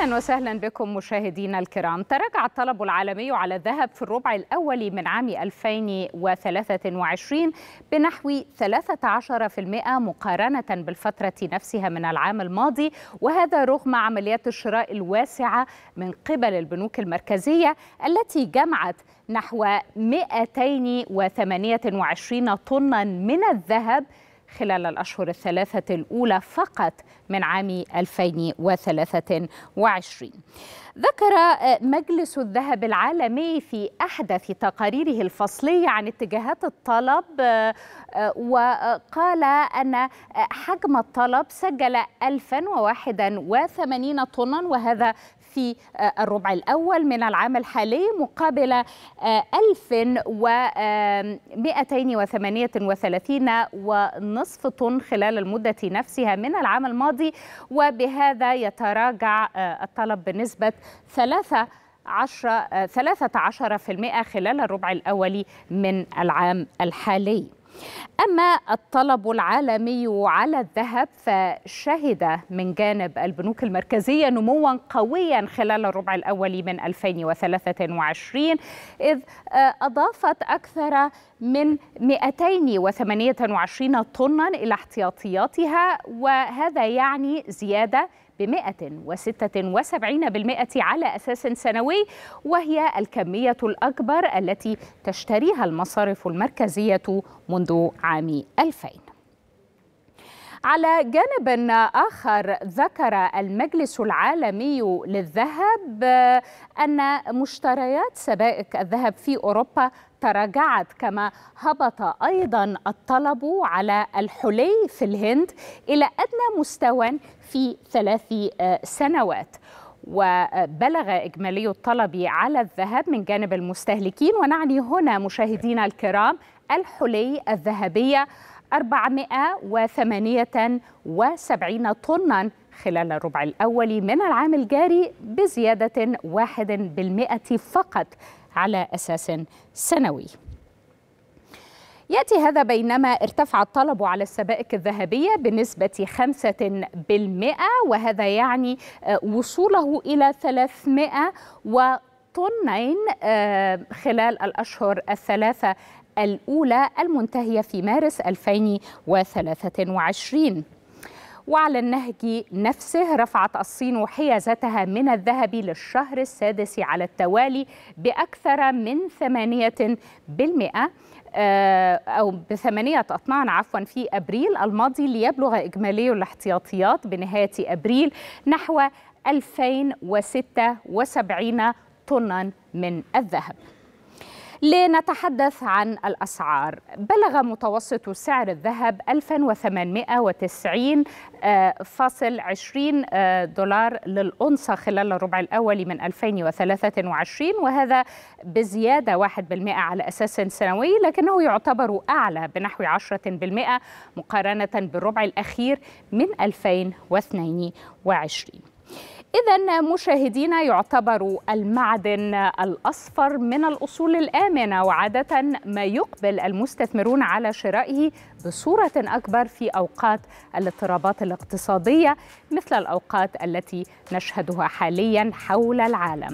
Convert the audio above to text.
أهلا وسهلا بكم مشاهدينا الكرام تراجع الطلب العالمي على الذهب في الربع الأول من عام 2023 بنحو 13% مقارنة بالفترة نفسها من العام الماضي وهذا رغم عمليات الشراء الواسعة من قبل البنوك المركزية التي جمعت نحو 228 طنا من الذهب خلال الأشهر الثلاثة الأولى فقط من عام 2023 ذكر آه، مجلس الذهب العالمي في أحدث تقاريره الفصلية عن اتجاهات الطلب آه، آه، وقال أن حجم الطلب سجل 1081 طنا وهذا في آه، الربع الأول من العام الحالي مقابل 1238 آه، ونصف طن خلال المدة نفسها من العام الماضي وبهذا يتراجع آه، الطلب بنسبة 3 13% خلال الربع الأولي من العام الحالي أما الطلب العالمي على الذهب فشهد من جانب البنوك المركزية نموا قويا خلال الربع الأول من 2023 إذ آه، أضافت أكثر من 228 طنا إلى احتياطياتها وهذا يعني زيادة ب 176% على أساس سنوي وهي الكمية الأكبر التي تشتريها المصارف المركزية منذ عام 2000 على جانب آخر ذكر المجلس العالمي للذهب أن مشتريات سبائك الذهب في أوروبا تراجعت كما هبط ايضا الطلب على الحلي في الهند الى ادنى مستوى في ثلاث سنوات وبلغ إجمالي الطلب على الذهب من جانب المستهلكين ونعني هنا مشاهدينا الكرام الحلي الذهبية 478 طناً خلال الربع الأول من العام الجاري بزيادة 1% فقط على أساس سنوي يأتي هذا بينما ارتفع الطلب على السبائك الذهبية بنسبة 5% وهذا يعني آه، وصوله إلى 300 طنين آه، خلال الأشهر الثلاثة الأولى المنتهية في مارس 2023 وعلى النهج نفسه رفعت الصين حيازتها من الذهب للشهر السادس على التوالي بأكثر من ثمانية بالمئة آه، أو بثمانية أطنان عفوا في أبريل الماضي ليبلغ إجمالي الاحتياطيات بنهاية أبريل نحو 2076 طنا من الذهب لنتحدث عن الأسعار بلغ متوسط سعر الذهب 1890 آه، فاصل 20 آه، دولار للأنصة خلال الربع الأول من 2023 وهذا بزيادة 1% على أساس سنوي لكنه يعتبر أعلى بنحو 10% مقارنة بالربع الأخير من 2022 إذا مشاهدينا يعتبر المعدن الأصفر من الأصول الآمنة وعادة ما يقبل المستثمرون على شرائه بصورة أكبر في أوقات الاضطرابات الاقتصادية مثل الأوقات التي نشهدها حاليا حول العالم